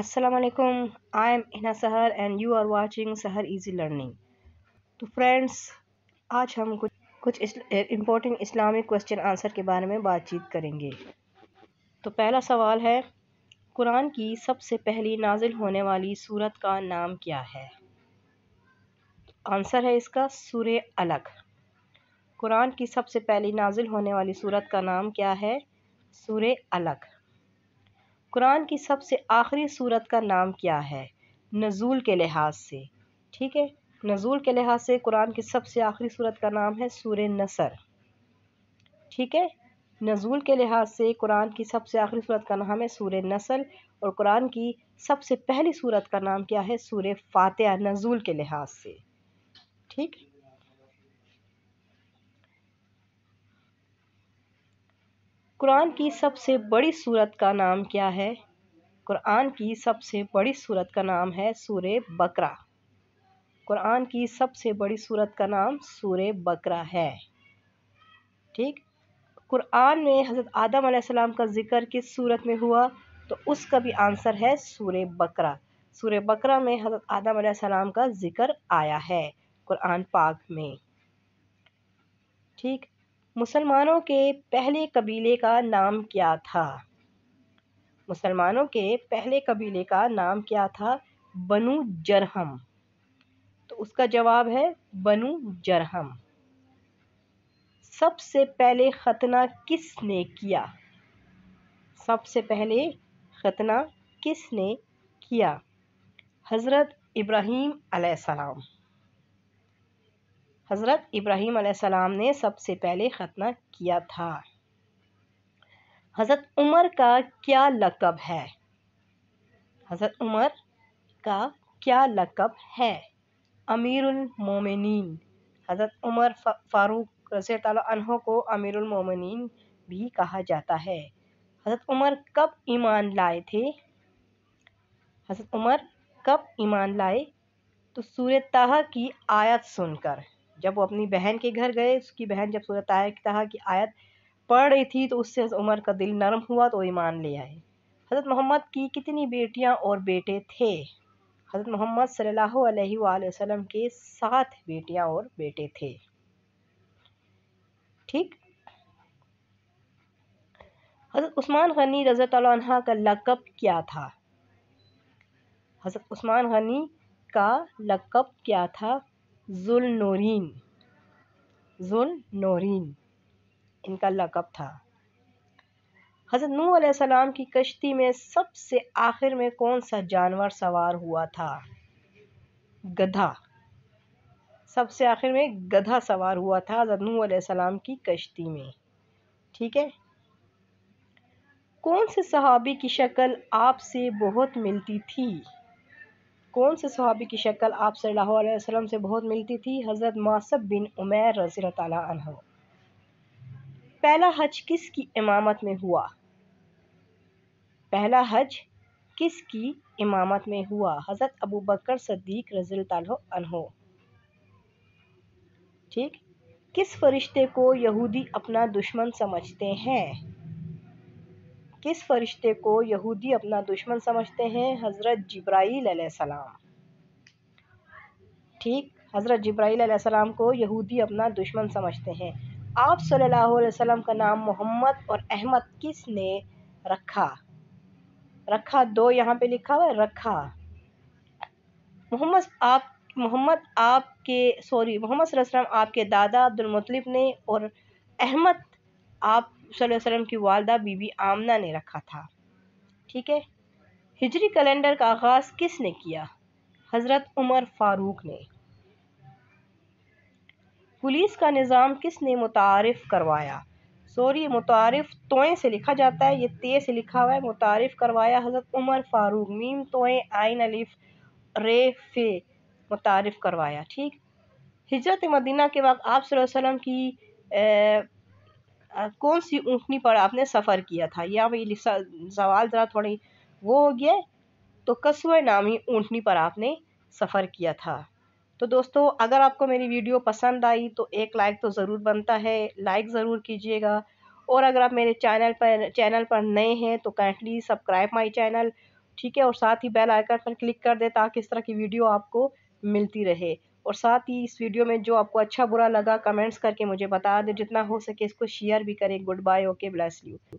Aslam I am Hina Sahar and you are watching Sahar easy learning तो friends आज हम कुछ कुछ इम्पोर्टेंट इस्लामिक क्वेश्चन आंसर के बारे में बातचीत करेंगे तो पहला सवाल है कुरान की सबसे पहली नाजिल होने वाली सूरत का नाम क्या है आंसर है इसका सुर अलग कुरान की सबसे पहली नाजिल होने वाली सूरत का नाम क्या है सुर अलग कुरान की सबसे आखिरी सूरत का नाम क्या है नजूल के लिहाज से ठीक है नजूल के लिहाज से कुरान की सबसे आखिरी सूरत का नाम है सूर नसर ठीक है नजूल के लिहाज से कुरान की सबसे आखिरी सूरत का नाम है सूर नसल और कुरान की सबसे पहली सूरत का नाम क्या है सूर फातह नजूल के लिहाज से ठीक कुरान की सबसे बड़ी सूरत का नाम क्या है कुरान की सबसे बड़ी सूरत का नाम है सूर बकरा कुरान की सबसे बड़ी सूरत का नाम सूर बकरा है ठीक कुरान में हज़रत आदम आदम का ज़िक्र किस सूरत में हुआ तो उसका भी आंसर है सूर बकरा सूर बकरा में हज़रत आदम आदम का ज़िक्र आया है कुरान पाक में ठीक मुसलमानों के पहले कबीले का नाम क्या था मुसलमानों के पहले कबीले का नाम क्या था बनु जरहम तो उसका जवाब है बनु जरहम सबसे पहले ख़तना किसने किया सबसे पहले ख़तना किसने किया हज़रत इब्राहीम अलैहिस्सलाम। हज़रत इब्राहीम सलाम ने सबसे पहले ख़तना किया था हज़रत उमर का क्या लकब है हज़रत उमर का क्या लकब है अमीरमिन हज़रत उमर फ़ारूक रसी तह को अमीरमिन भी कहा जाता है हज़रत उमर कब ईमान लाए थे हज़रत उमर कब ईमान लाए तो सूर्य तह की आयत सुनकर जब वो अपनी बहन के घर गए उसकी बहन जब सूरत आया की कहा कि आयत पढ़ रही थी तो उससे उमर का दिल नरम हुआ तो ईमान ले आए हज़रत मोहम्मद की कितनी बेटियां और बेटे थे हज़रत मोहम्मद सल्लल्लाहु अलैहि वसल्लम के सात बेटियां और बेटे थे ठीक हज़रत उस्मान गनी रज़त का लकब क्या था हज़रत उस्मान गनी का लकब क्या था जुल नोरीन इनका लकब था हज़रत नू सलाम की कश्ती में सबसे आखिर में कौन सा जानवर सवार हुआ था गधा सबसे आखिर में गधा सवार हुआ था हज़रत नू सलाम की कश्ती में ठीक है कौन से सहाबी की शक्ल आपसे बहुत मिलती थी कौन से सहाबी की शक्ल आप सल्लल्लाहु अलैहि वसल्लम से बहुत मिलती थी हज़रत मासब बिन उमैर रजी तह पहला हज किस की इमामत में हुआ पहला हज किस की इमामत में हुआ हज़रत अबू बकर सदीक रजी तहो ठीक किस फरिश्ते को यहूदी अपना दुश्मन समझते हैं किस फरिश्ते को यहूदी अपना दुश्मन समझते हैं हज़रत जब्राईल सलाम ठीक हज़रत जब्राईल सलाम को यहूदी अपना दुश्मन समझते हैं आप सल्लल्लाहु अलैहि वसल्लम का नाम मोहम्मद और अहमद किसने रखा रखा दो यहाँ पे लिखा हुआ है रखा मोहम्मद आप मोहम्मद आपके सॉरी मोहम्मद वसल्लम आपके दादा अब्दुल मुतलिब ने और अहमद आप वसल्लम की वालदा बीबी आमना ने रखा था ठीक है हिजरी कैलेंडर का आगाज़ किसने किया हज़रत उमर फारूक ने पुलिस का निज़ाम किसने मुतारफ़ करवाया सॉरी मुतारफ़ तोएँ से लिखा जाता है ये ते से लिखा हुआ है मुतारफ़ करवाया हज़रत उमर फारूक मीम तोएँ आइन अलिफ रे फे मुतारफ़ करवाया ठीक हिजरत मदीना के वक्त आप वसल्लम की कौन सी ऊँटनी पर आपने सफ़र किया था यह भी सवाल ज़रा थोड़ी वो हो गया तो कस्बे नामी ऊँटनी पर आपने सफ़र किया था तो दोस्तों अगर आपको मेरी वीडियो पसंद आई तो एक लाइक तो ज़रूर बनता है लाइक ज़रूर कीजिएगा और अगर आप मेरे चैनल पर चैनल पर नए हैं तो काइंडली सब्सक्राइब माई चैनल ठीक है और साथ ही बेल आइकन पर क्लिक कर दे ताकि इस तरह की वीडियो आपको मिलती रहे और साथ ही इस वीडियो में जो आपको अच्छा बुरा लगा कमेंट्स करके मुझे बता दें जितना हो सके इसको शेयर भी करें good bye okay bless you